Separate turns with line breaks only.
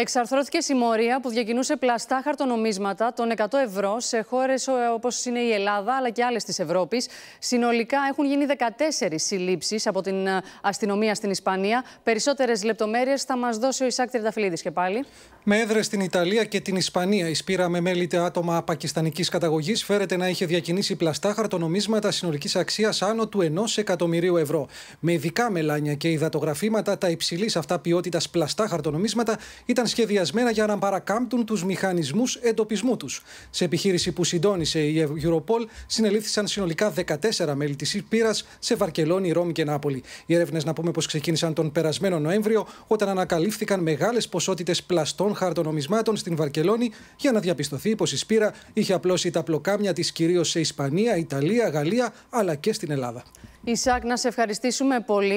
Εξαρθρώθηκε συμμορία που διακινούσε πλαστά χαρτονομίσματα των 100 ευρώ σε χώρες όπως είναι η Ελλάδα αλλά και άλλες της Ευρώπης. Συνολικά έχουν γίνει 14 συλλήψεις από την ε, αστυνομία στην Ισπανία. Περισσότερες λεπτομέρειες θα μας δώσει ο Ισάκ Τρενταφυλλίδη και πάλι.
Με έδρες στην Ιταλία και την Ισπανία, η Σπύρα με άτομα πακιστανικής καταγωγής φέρεται να είχε διακινήσει πλαστά χαρτονομίσματα συνολικής αξίας άνω του 1 εκατομμυρίου ευρώ. Με ειδικά μελάνια και υδατογραφήματα, τα υψηλής αυτά ποιότητα πλαστά χαρτονομίσματα ήταν σχεδιασμένα για να παρακάμπτουν τους μηχανισμούς εντοπισμού τους. Σε επιχείρηση που συντώνησε η Europol, συνελήφθησαν συνολικά 14 μέλη της Ήπειρα σε Βαρκελόνη, Ρώμη και Νάπολη. Οι έρευνες, να πούμε, πως ξεκίνησαν τον περασμένο Νοέμβριο, όταν ανακαλύφθηκαν μεγάλες ποσότητες πλαστών χαρτονομισμάτων στην Βαρκελόνη για να διαπιστωθεί πως η Σπύρα είχε απλώσει τα πλοκάμια της κυρίως σε Ισπανία, Ιταλία, Γαλλία αλλά και στην Ελλάδα.
Ισακ, να σε ευχαριστήσουμε πολύ.